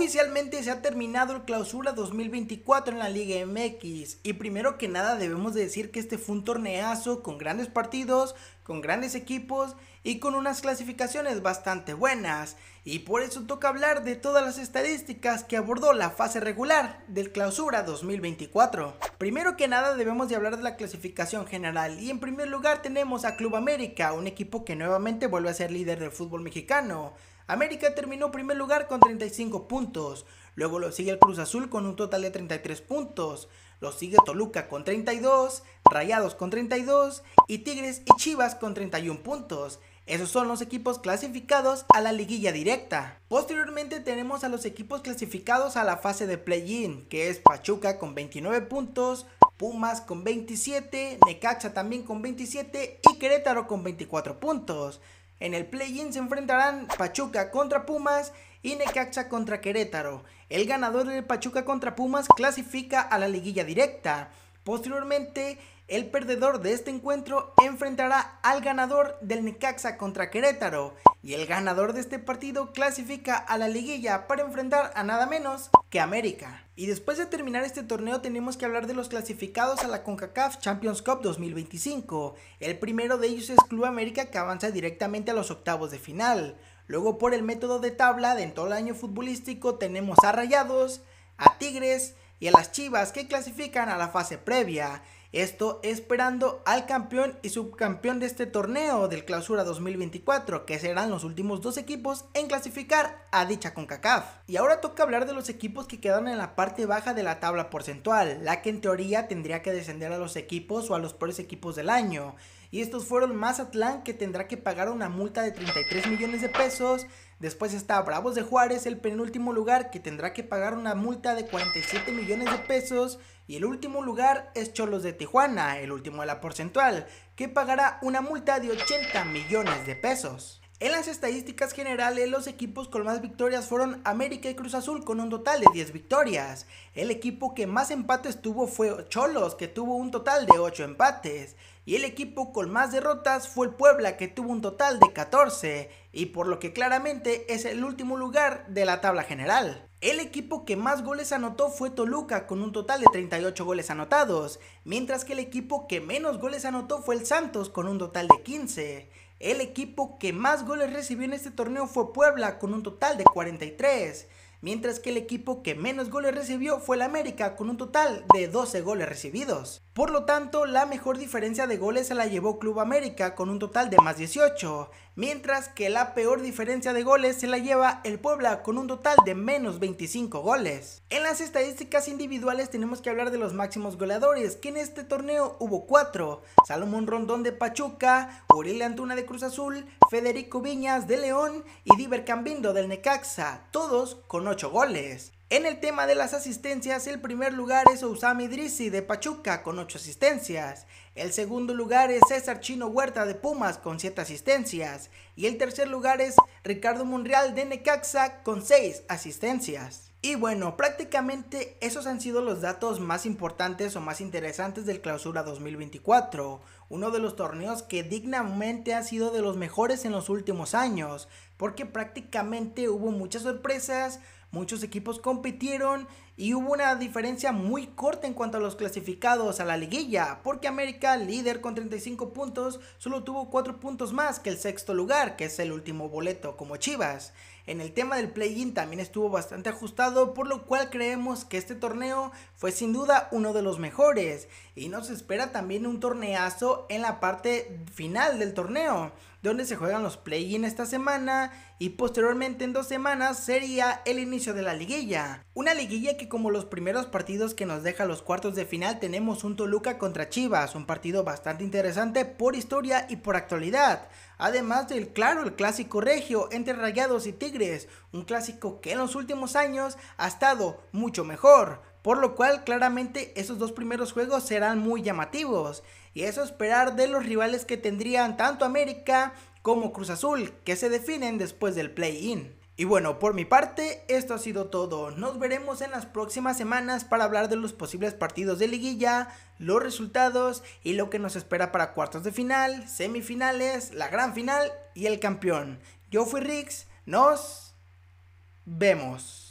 Oficialmente se ha terminado el clausura 2024 en la Liga MX y primero que nada debemos decir que este fue un torneazo con grandes partidos, con grandes equipos y con unas clasificaciones bastante buenas y por eso toca hablar de todas las estadísticas que abordó la fase regular del clausura 2024. Primero que nada debemos de hablar de la clasificación general y en primer lugar tenemos a Club América, un equipo que nuevamente vuelve a ser líder del fútbol mexicano. América terminó primer lugar con 35 puntos. Luego lo sigue el Cruz Azul con un total de 33 puntos. Lo sigue Toluca con 32, Rayados con 32 y Tigres y Chivas con 31 puntos. Esos son los equipos clasificados a la liguilla directa. Posteriormente tenemos a los equipos clasificados a la fase de play-in, que es Pachuca con 29 puntos, Pumas con 27, Necaxa también con 27 y Querétaro con 24 puntos. En el play-in se enfrentarán Pachuca contra Pumas y Necaxa contra Querétaro. El ganador del Pachuca contra Pumas clasifica a la liguilla directa. Posteriormente, el perdedor de este encuentro enfrentará al ganador del Necaxa contra Querétaro y el ganador de este partido clasifica a la liguilla para enfrentar a nada menos que América. Y después de terminar este torneo tenemos que hablar de los clasificados a la CONCACAF Champions Cup 2025. El primero de ellos es Club América que avanza directamente a los octavos de final. Luego por el método de tabla de en todo el año futbolístico tenemos a Rayados, a Tigres y a las Chivas que clasifican a la fase previa. Esto esperando al campeón y subcampeón de este torneo del Clausura 2024, que serán los últimos dos equipos en clasificar a dicha CONCACAF. Y ahora toca hablar de los equipos que quedan en la parte baja de la tabla porcentual, la que en teoría tendría que descender a los equipos o a los peores equipos del año. Y estos fueron Mazatlán, que tendrá que pagar una multa de 33 millones de pesos. Después está Bravos de Juárez, el penúltimo lugar, que tendrá que pagar una multa de 47 millones de pesos. Y el último lugar es Cholos de Tijuana, el último de la porcentual, que pagará una multa de 80 millones de pesos. En las estadísticas generales, los equipos con más victorias fueron América y Cruz Azul con un total de 10 victorias. El equipo que más empates tuvo fue Cholos, que tuvo un total de 8 empates. Y el equipo con más derrotas fue el Puebla, que tuvo un total de 14, y por lo que claramente es el último lugar de la tabla general. El equipo que más goles anotó fue Toluca con un total de 38 goles anotados, mientras que el equipo que menos goles anotó fue el Santos con un total de 15. El equipo que más goles recibió en este torneo fue Puebla, con un total de 43, mientras que el equipo que menos goles recibió fue el América, con un total de 12 goles recibidos. Por lo tanto, la mejor diferencia de goles se la llevó Club América, con un total de más 18, mientras que la peor diferencia de goles se la lleva el Puebla con un total de menos 25 goles. En las estadísticas individuales tenemos que hablar de los máximos goleadores, que en este torneo hubo cuatro, Salomón Rondón de Pachuca, Uriel Antuna de Cruz Azul, Federico Viñas de León y Diver Cambindo del Necaxa, todos con 8 goles. En el tema de las asistencias, el primer lugar es Usami Drizzi de Pachuca con 8 asistencias. El segundo lugar es César Chino Huerta de Pumas con 7 asistencias. Y el tercer lugar es Ricardo Monreal de Necaxa con 6 asistencias. Y bueno, prácticamente esos han sido los datos más importantes o más interesantes del Clausura 2024, uno de los torneos que dignamente ha sido de los mejores en los últimos años, porque prácticamente hubo muchas sorpresas, Muchos equipos compitieron y hubo una diferencia muy corta en cuanto a los clasificados a la liguilla, porque América, líder con 35 puntos, solo tuvo 4 puntos más que el sexto lugar, que es el último boleto como Chivas. En el tema del play-in también estuvo bastante ajustado, por lo cual creemos que este torneo fue sin duda uno de los mejores y nos espera también un torneazo en la parte final del torneo, donde se juegan los play-in esta semana y posteriormente en dos semanas sería el inicio de la liguilla. Una liguilla que como los primeros partidos que nos deja los cuartos de final tenemos un Toluca contra Chivas, un partido bastante interesante por historia y por actualidad. Además del claro, el clásico regio entre Rayados y Tigres, un clásico que en los últimos años ha estado mucho mejor, por lo cual claramente esos dos primeros juegos serán muy llamativos. Y eso esperar de los rivales que tendrían tanto América como Cruz Azul, que se definen después del play-in. Y bueno, por mi parte, esto ha sido todo. Nos veremos en las próximas semanas para hablar de los posibles partidos de liguilla, los resultados y lo que nos espera para cuartos de final, semifinales, la gran final y el campeón. Yo fui Rix, nos vemos.